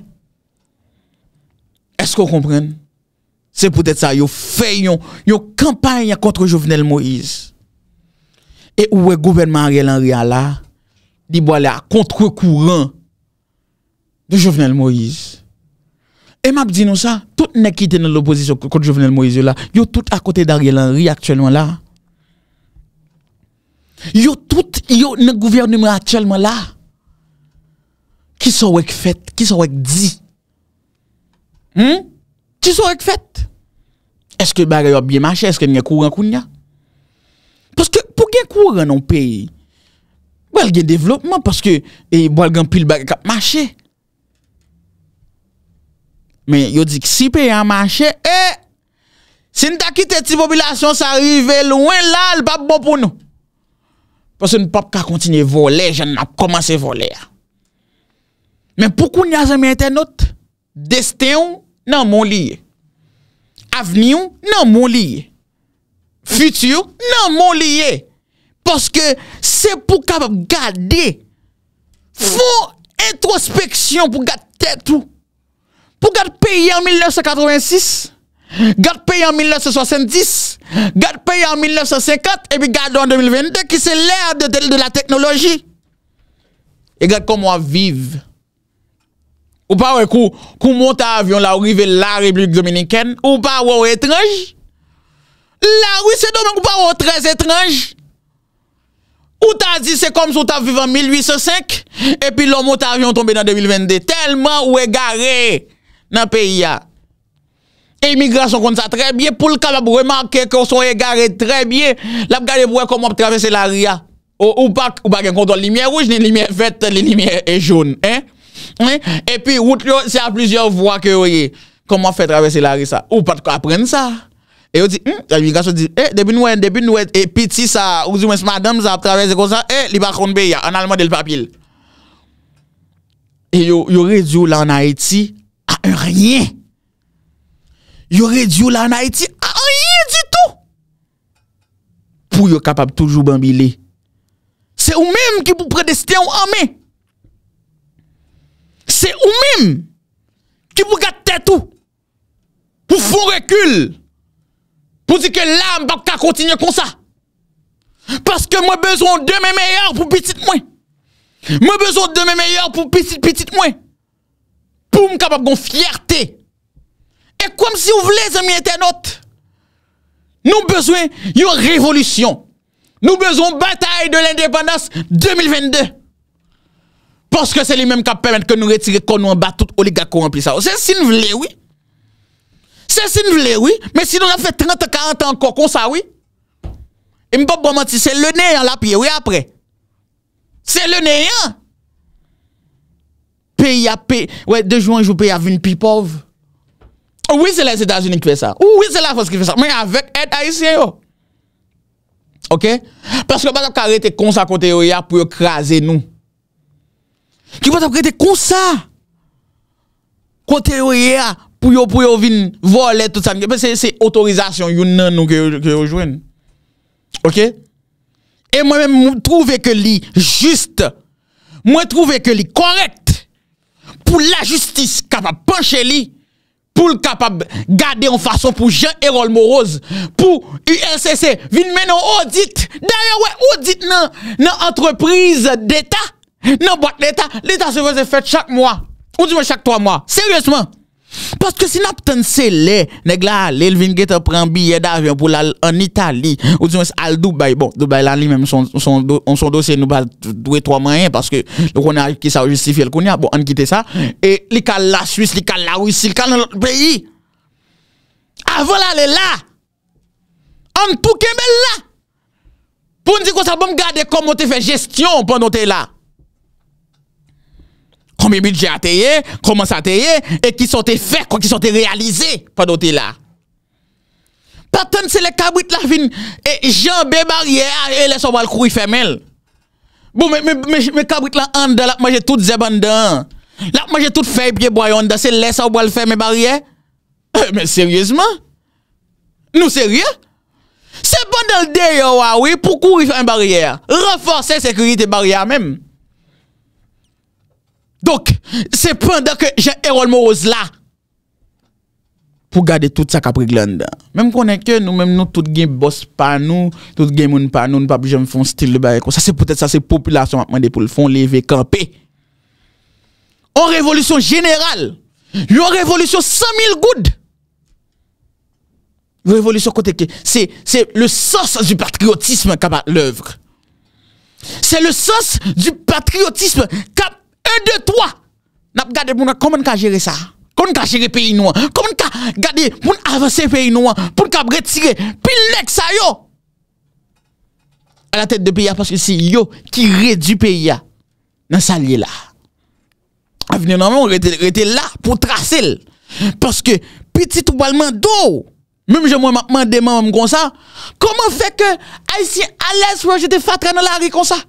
A: est-ce qu'on comprend c'est peut-être ça yo fait une campagne contre Jovenel Moïse et où est gouvernement Ariel Henry là dit à contre-courant de Jovenel Moïse et m'a dit nous ça tout n'est qui dans l'opposition contre Jovenel Moïse là yo tout à côté d'Ariel Henry actuellement là Yow tout, yow nan gouverne me atyelman la, ki sou ek fet, ki sou ek di? Hmm? Ki sou ek fet? Eske bagay yow biye manche, eske niye kouran koun ya? Paske pou gen kouran nou peyi, bon, wèl gen devlopman, paske e wèl bon, gen pil bagay kap manche. Men yow di ki si peyi an manche, e! Eh, Se nita ki te ti vobilasyon sa rive louen la, l pa bo pou nou. Pwese nou pap ka kontine volè, jan nan komanse volè a. Men poukou nyazan miye ten not? Destèyon nan mon liye. Aveniyon nan mon liye. Futyon nan mon liye. Pwese se poukab gade, fwo introspeksyon pou gade tetou. Pou gade peyi an 1986, Gade peyi an 1970 Gade peyi an 1954 E bi gade an 2022 Ki se lèr de tel de la teknoloji E gade komwa vive Ou pa we kou Kou mwota avyon la ou vive la rebuke dominiken Ou pa we ou etrej La ou se donan Ou pa we ou trez etrej Ou ta di se komso ta vive an 1805 E pi lom mwota avyon tombe an 2022 Telman we gare Nan peyi ya Emigrasyon kon sa tre bie pou l ka la pou remanke kon son ye gare tre bie la pou gare pou wè kom wè travese l ari ya ou pa gen konton l limiè rouch ni l limiè vèt, l limiè e joun e pi wout yo se a plizyev wwa ke yo ye kom wè fè travese l ari sa ou pat kon apren sa e yo di, emigrasyon hm, di, eh, e debi nou e, e piti sa ou zi wè smadam sa travese kon sa e li bakon be ya, an alman del papil e yo re di yo la an a eti a en renyen yo redi ou la na eti, a ye di tou, pou yo kapab toujou bambili, se ou mèm ki pou predeste ou amè, se ou mèm, ki pou gade tè tou, pou foun rekul, pou di ke l'am baka kontinye kon sa, paske mwen bezon de mè meyar pou pitit mwen, mwen bezon de mè meyar pou pitit pitit mwen, pou m kapab gon fiertè, Et comme si vous voulez, amis internautes, nous besoin d'une révolution. Nous besoin bataille de l'indépendance 2022. Parce que c'est lui-même qui permettent que nous retirions qu'on nous en tout oligarque rempli ça. C'est si nous voulons, oui. C'est si nous voulons, oui. Mais si nous avons fait 30, 40 ans encore comme ça, oui. Et me pas bon mentir, c'est le néant la pied, oui, après. C'est le néant. Pays à pays. Ouais, de juin un jour, pays à une pipe pauvre. Oh, Ou wise la etatjouni ki fe sa? Ou wise la fos ki fe sa? Mwen avèk et a yisi yo. Ok? Pèske bat ap karete konsa kote yo ya pou yo krasen nou. Ki bat ap karete konsa. Kote yo ya pou yo pou yo vin volet tout sa. Mwen se se otorizasyon yon nan nou geyo jwen. Ok? E mwen mè mè mwen trouve ke li jist. Mwen trouve ke li korekt. Pou la jistis kapap penche li. pou l kapab gade yon fason pou jen Erol Moroz, pou UNCC, vin men yon audit, dayan wè audit nan entreprise d'Etat, nan boite d'Etat, l'Etat se vese fète chak mwa, ou di mwen chak 3 mwa, seryosman! Paske si nap ten se le, negla, lelvin gete pren biye davyen pou lal an Itali, ou diwen se al Dubai, bon, Dubai lan li menm son dosye nou ba dwe 3 mayen, paske nou konen a ki sa ou justifi el konen a, bon, an kite sa, e li kal la Suisse, li kal la Ouissi, li kal nan lot preyi, avola le la, an touke men la, pou n di kon sa bom gade komote fe gestyon pon don te la, combien budget a été, comment ça a et qui sont faits, qui sont réalisés pendant que là. Patan c'est les cabrit la fin, et jambé barrière, et les sobal courir femelle. Bon, mais, mais, mais, cabrit la en la manger toutes zéban Là, La manger toutes feuille pied boyon laisse c'est les sobal mes barrière. Eh, mais sérieusement? Nous sérieux? C'est bon dans le délire, ah oui, pour courir faire une barrière. Renforcer sécurité barrière même. Donc, c'est pendant que j'ai Errol Morose là, pour garder tout ça qu'après Même qu'on est que nous, même nous, tout gain boss pas nous, tout gain moun pas nous, nous pas j'aime font style de bail Ça, c'est peut-être ça, c'est population qui demandé pour le fond, lever, camper. En révolution générale, une révolution 100 000 gouttes. Une révolution côté que c'est, c'est le sens du patriotisme qui l'œuvre. C'est le sens du patriotisme qui 1, 2, 3, nap gade pou nou konwen ka jere sa, konwen ka jere pe inouan, konwen ka gade pou nou avanse pe inouan, konwen ka bretire, pi lek sa yo. A la tete de pe ya, paske si yo ki re du pe ya, nan sa liye la. A venye nanman, rete la pou trasele, paske pi ti tou balman do, mwen jemwen man deman man kon sa, konwen feke a yisi ales wajete fatre nan la re kon sa.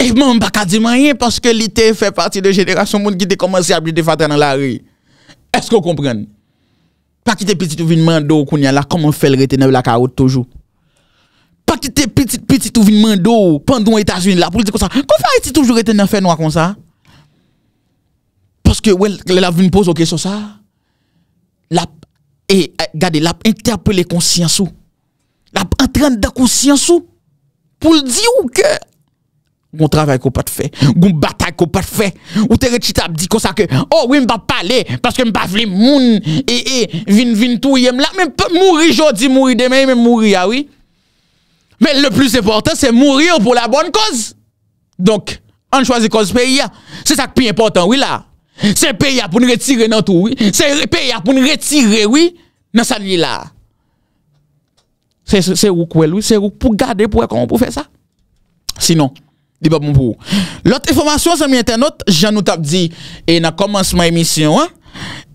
A: E eh, moun baka di mayen paske li te fè pati de jenera son moun ki te komansi ap li te fatè nan la ri. Eske ou kompren? Pakite petite ouvinman do koun yan la, koman fèl retene la karote toujou? Pakite petite ouvinman do pandou en Etats-Unis la pou lide kon sa, kon fèl retene fèl nan kon sa? Paske wè lè la voun pose ok so sa? La, e, e gade, la ente ap pele konsyansou. La ente ap da konsyansou pou lide ou kèr. Goun travay kou pat fe, goun batay kou pat fe, ou te rechitab di konsa ke, oh, wim pa pale, paske wim pa vli moun, e, e, vin, vin tou yem la, men mpe mouri jodi, mouri demen, men mouri ya, ah, wii. Men le plus important, se mouri yo pou la bon koz. Donk, an chwazi koz peyi ya, se sak pi important, wii la. Se peyi ya ah, pou nretire nan tou, wii. Se peyi ya ah, pou nretire, wii, nan san yi la. Se wou kou el, wii, se wou pou gade pou ekon, pou fe sa. Sinon, Lote informasyon sa mi internet jan nou tap di E na komans ma emisyon an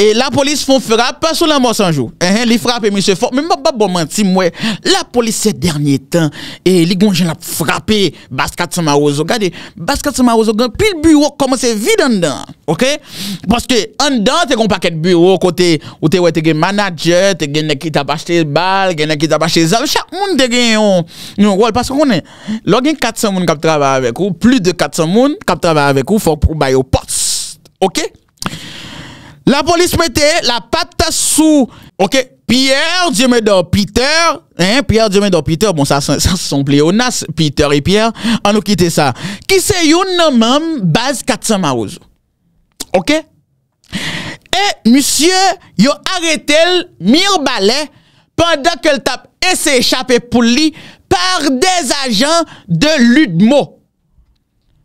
A: E la polis fon frap pa sou la monsanjou. E he, li frap e mi se fok. Me mwa ba bo manti mwe. La polis se dernyen tan. E li gwen jen ap frap e bas kat sa ma ouzo. Gade, bas kat sa ma ouzo gwen. Pi l bureau komanse vide an dan. Ok? Paske an dan te gwen paket bureau kote. Ote wè te gen manadje. Te gen ne ki tabache te bal. Gen ne ki tabache te zav. Chak moun te gen yon. Nyon rol. Paske konen. Lò gen kat sa moun kap traba avek ou. Plu de kat sa moun kap traba avek ou. Fok pou bay ou post. Ok? La polis mette la pata sou, ok, Pierre, diemèdor, Peter, hein, Pierre, diemèdor, Peter, bon, sa son pléonas, Peter et Pierre, an nou kite sa. Ki se yon nan mam baz katsan maouz, ok, e, musye, yon aretel mirbalè, pandan ke l tap esechapè pou li, par des ajan de ludmo.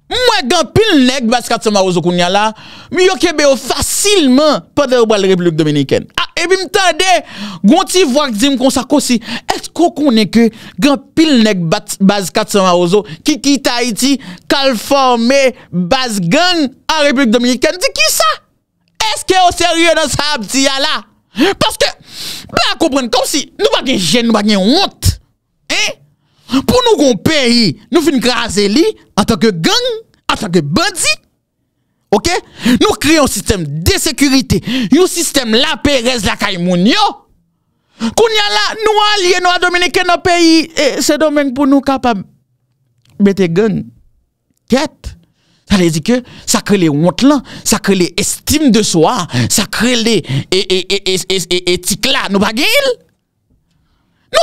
A: Mwen gen pil nek baz katsama ozo koun yala, mi yo kebe yo fasilman pader wale Republik Dominiken. A, ebi mtande, gonti vwak zim konsako si, esko konen ke gen pil nek baz katsama ozo ki kita iti kalforme baz gen a Republik Dominiken? Di ki sa? Eske yo seryo dan sa abdi yala? Paske, pa akobren, kom si, nou bagen jen, nou bagen ont. Eh? Pour nous qu'on pays, nous fin craser lui en tant que gang, en tant que bandit. OK Nous créons un système de sécurité, un système la paix, la Caïmounio. Qu'on y a là, nous allier nous Que nos pays, c'est domaine pour nous capable de mettre gang. Quête. Ça veut dire que ça crée les honte, là, ça crée les estime de soi, ça crée les éthiques là, nous pas Non,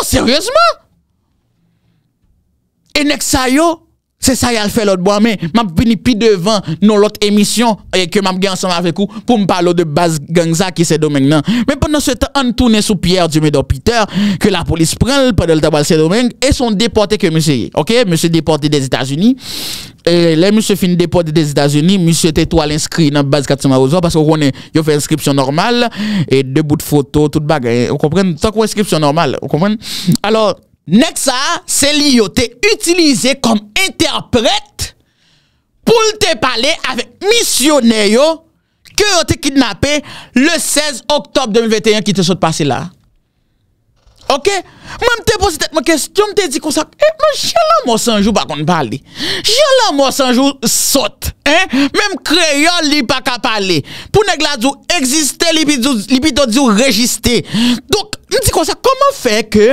A: sérieusement E nèk sa yo, se sa yal fè lòt bo amè, mèm pini pi devan nou lòt emisyon e ke mèm gen ansan mèm avèkou pou m'palo de baz gangza ki se domèng nan. Mèm pèndan se tan an toune sou pier di me do piter, ke la polis pren lè pèdèl tabal se domèng, e son deportè ke mèm se yè. Ok, mèm se deportè des Etats-Unis. E lè mèm se fini deportè des Etats-Unis, mèm se te toal inskri nan baz katsima ouzo pèkse ou konè yo fè inskripsyon normal, e dè bout fòto, tout bag. Eh, ou konpren, sa kwen inskripsyon normal, ou kon Nek sa, se li yo te utilize kom interpret pou te pale ave misione yo ke yo te kidnape le 16 oktob 2021 ki te sote pase la. Ok, mwen te pose tet mwen kestyon, mwen te di konsak, e mwen jalan mwos anjou bakon pali, jalan mwos anjou sot, e eh? mwen kreyon li baka pali, pou negla di ou eksiste, li pi do di ou rejiste. Donk, mwen di konsak, koman fey ke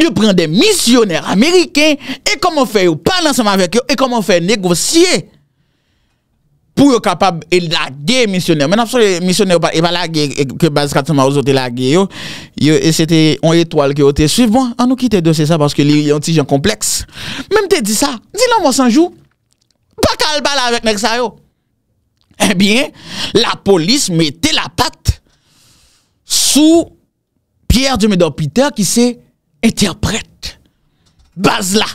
A: yo pren de misioner Ameriken, e koman fey yo palan soman vek yo, e koman fey negosye? pou yo kapab e, e lage misioner, men apso misioner e balage ke baz katima ouzo te lage yo, yo e sete on etoal ki yo te suivan, bon, anou ki te dosye sa, paske li yon tijan kompleks, men te di sa, di nan monsanjou, bakal bala avèk mèk sa yo, e bie, la polis mette la pat, sou, pierre di medan piter ki se, eterpret, baz la,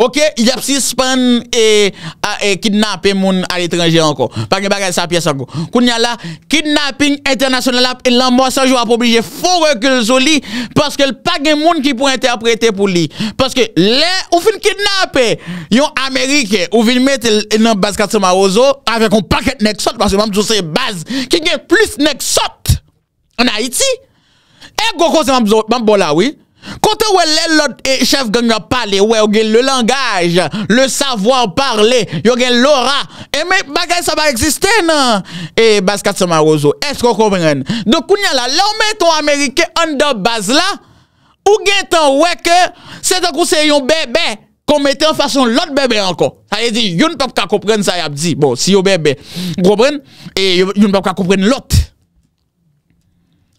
A: Ok, y ap si span e ah, kidnap e moun al etranje anko. Pag e bagay sa piye sa go. Koun y ala, kidnapping international ap, en lan mwa sa jo ap oblije fow rekel zo li, paske l pag e moun ki pou ente ap rete pou li. Paske le, ou fin kidnape, yon Amerike, ou fin met enan bas kat se ma ozo, ave kon paket nek sot, paske mwam zo se baz, ki nye plus nek sot, an Haiti, e gokose mwam bola wii, Kontè wè lè lòt e eh, chef ganyan pale, wè ou gen lè langaj, lè savoan pale, yò gen lòra, e eh, mè bagay sa ba eksiste nan. E eh, bas kat seman roso, e sko koubrenen. Dò kounyan la, lè ou mè ton Amerike underbaz la, ou gen ton wè ke, se dò kou se yon bè bè, kou mète en fason lòt bè bè anko. Sa yè di, yon pèp ka koubrenen sa yap di, bon, si yon bè bè koubrenen, e yon pèp ka koubrenen lòt.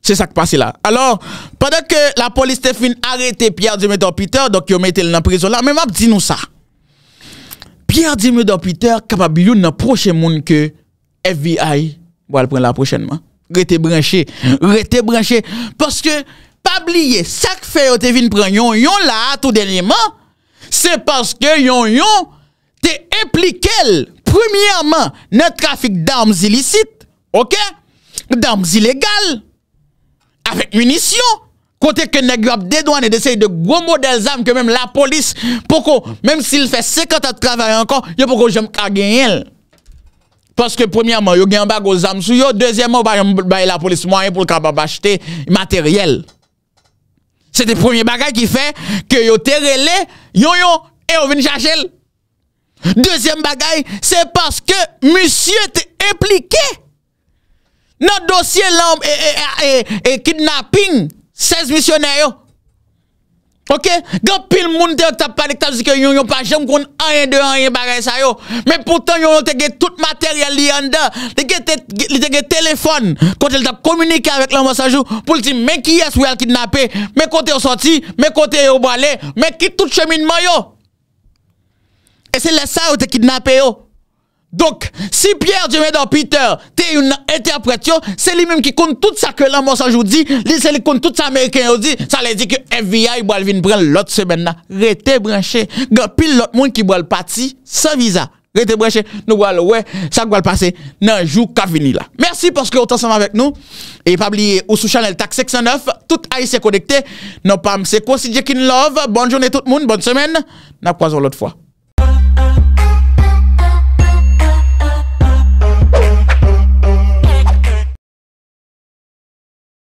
A: C'est ça qui passe là. Alors, pendant que la police te fin arrêté Pierre-Diméter Peter, donc il y a eu un métier dans la prison là, mais m'a dit nous ça. Pierre-Diméter Peter, kapabiliou nan proche monde que FVI, bo al pren la prochainement, reté branché, reté branché, parce que, pas blyé, ça qui fait que Tevin pren yon yon là tout dernièrement, c'est parce que yon yon te implique elle, premièrement, ne trafic d'armes illicites, ok, d'armes illégales, avec munitions. Côté que nèg a dédouané d'essayer de gros modèles d'armes que même la police, même s'il fait 50 ans de travail encore, yo pourquoi j'aime qu'à gagner. Parce que premièrement, yo un bag aux armes sur yo, deuxièmement, ba bah, la police moyen pour capable acheter matériel. C'est le premier bagage qui fait que yo te relé, vous et on vient chercher. Deuxième bagage, c'est parce que monsieur est impliqué dans dossier l'homme et, et, et, kidnapping, 16 missionnaires. Ok? Quand pile monde te tap pa de que zike yon pas pa qu'on kon de rien yon ça yo. Mais pourtant yon te ge tout matériel li an da. Te téléphone. Quand il tap communiqué avec l'ambassadeur pour dire, mais qui est ce le kidnappé? Mais quand yon sorti, mais quand yon balé, mais qui tout cheminement yo? Et c'est là ça yon kidnappé yo. Donk, si Pierre Djemedo Peter te yon interpretyon, se li menm ki koun tout sa krelan monsaj ou di, li se li koun tout sa Amerikan ou di, sa le di ki FBI boal vin pren lot semen nan, rete branche, gan pil lot moun ki boal pati sa viza. Rete branche, nou boal we, sa boal pase nan jou ka vini la. Mersi porske otan seman vek nou, e pabli ou sou chanel tak seksyon 9, tout a yi se konekte, nou pam seko, si dje kin love, bon joun e tout moun, bon semen, na kwa zon lot fwa.